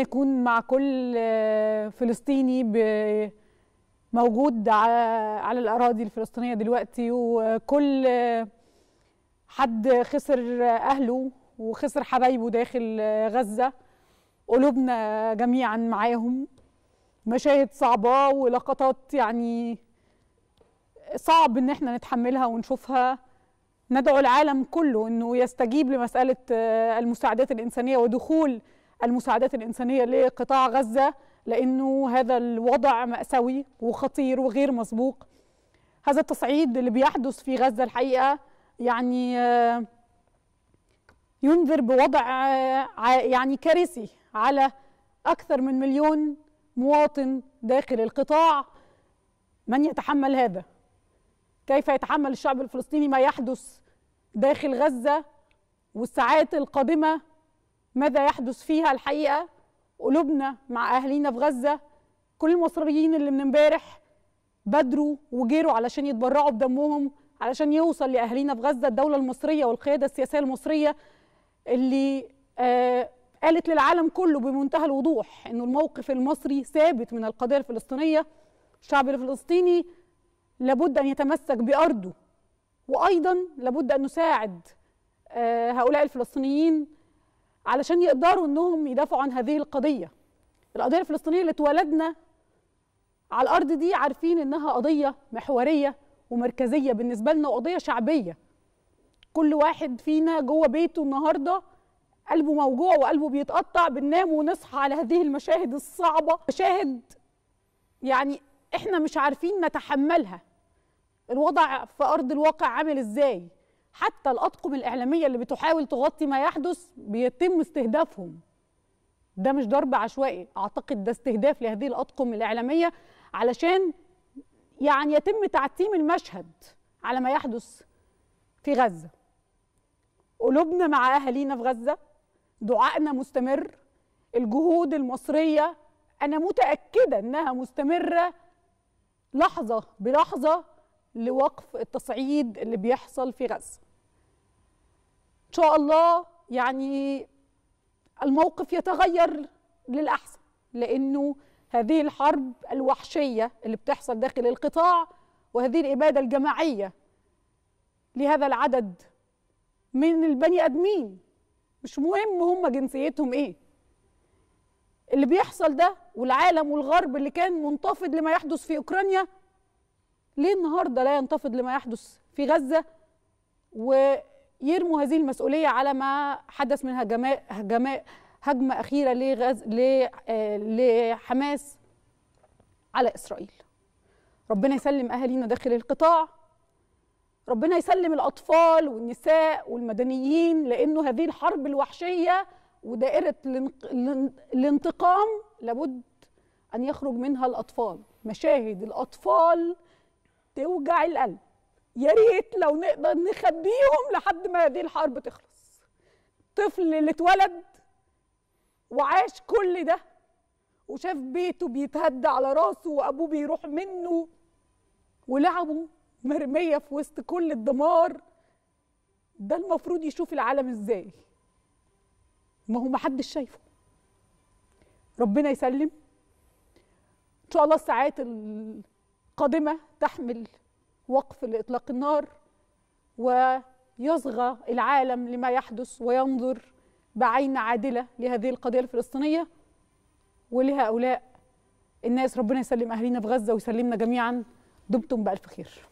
يكون مع كل آه، فلسطيني موجود على الأراضي الفلسطينية دلوقتي وكل آه، حد خسر أهله وخسر حبايبه داخل آه، غزة قلوبنا جميعا معاهم مشاهد صعبة ولقطات يعني صعب ان احنا نتحملها ونشوفها ندعو العالم كله انه يستجيب لمساله المساعدات الانسانيه ودخول المساعدات الإنسانية لقطاع غزة لأنه هذا الوضع مأساوي وخطير وغير مسبوق هذا التصعيد اللي بيحدث في غزة الحقيقة يعني آه، ينذر بوضع آه، يعني كارثي على أكثر من مليون مواطن داخل القطاع من يتحمل هذا؟ كيف يتحمل الشعب الفلسطيني ما يحدث داخل غزة والساعات القادمة ماذا يحدث فيها الحقيقه قلوبنا مع اهالينا في غزه كل المصريين اللي من امبارح بادروا وجيروا علشان يتبرعوا بدمهم علشان يوصل لاهالينا في غزه الدوله المصريه والقياده السياسيه المصريه اللي آه قالت للعالم كله بمنتهى الوضوح انه الموقف المصري ثابت من القضيه الفلسطينيه الشعب الفلسطيني لابد ان يتمسك بارضه وايضا لابد ان نساعد آه، هؤلاء الفلسطينيين علشان يقدروا انهم يدافعوا عن هذه القضيه القضيه الفلسطينيه اللي اتولدنا على الارض دي عارفين انها قضيه محوريه ومركزيه بالنسبه لنا وقضيه شعبيه كل واحد فينا جوه بيته النهارده قلبه موجوع وقلبه بيتقطع بننام ونصحى على هذه المشاهد الصعبه مشاهد يعني احنا مش عارفين نتحملها الوضع في ارض الواقع عامل ازاي حتى الأطقم الإعلامية اللي بتحاول تغطي ما يحدث بيتم استهدافهم ده مش ضرب عشوائي أعتقد ده استهداف لهذه الأطقم الإعلامية علشان يعني يتم تعتيم المشهد على ما يحدث في غزة قلوبنا مع أهالينا في غزة دعائنا مستمر الجهود المصرية أنا متأكدة أنها مستمرة لحظة بلحظة لوقف التصعيد اللي بيحصل في غزة إن شاء الله يعني الموقف يتغير للأحسن لأنه هذه الحرب الوحشية اللي بتحصل داخل القطاع وهذه الإبادة الجماعية لهذا العدد من البني ادمين مش مهم هم جنسيتهم ايه اللي بيحصل ده والعالم والغرب اللي كان منتفض لما يحدث في اوكرانيا ليه النهارده لا ينتفض لما يحدث في غزه ويرموا هذه المسؤوليه على ما حدث من هجماء هجماء هجمه اخيره لغز آه، لحماس على اسرائيل ربنا يسلم اهالينا داخل القطاع ربنا يسلم الاطفال والنساء والمدنيين لانه هذه الحرب الوحشيه ودائره الانتقام لابد ان يخرج منها الاطفال مشاهد الاطفال توجع القلب يا ريت لو نقدر نخبيهم لحد ما هذه الحرب تخلص الطفل اللي اتولد وعاش كل ده وشاف بيته بيتهد على راسه وابوه بيروح منه ولعبه مرميه في وسط كل الدمار ده المفروض يشوف العالم ازاي ما هو محدش شايفه ربنا يسلم ان شاء الله الساعات قادمة تحمل وقف لإطلاق النار ويصغى العالم لما يحدث وينظر بعين عادلة لهذه القضية الفلسطينية ولهؤلاء الناس ربنا يسلم أهلنا في غزة ويسلمنا جميعا دمتم بألف خير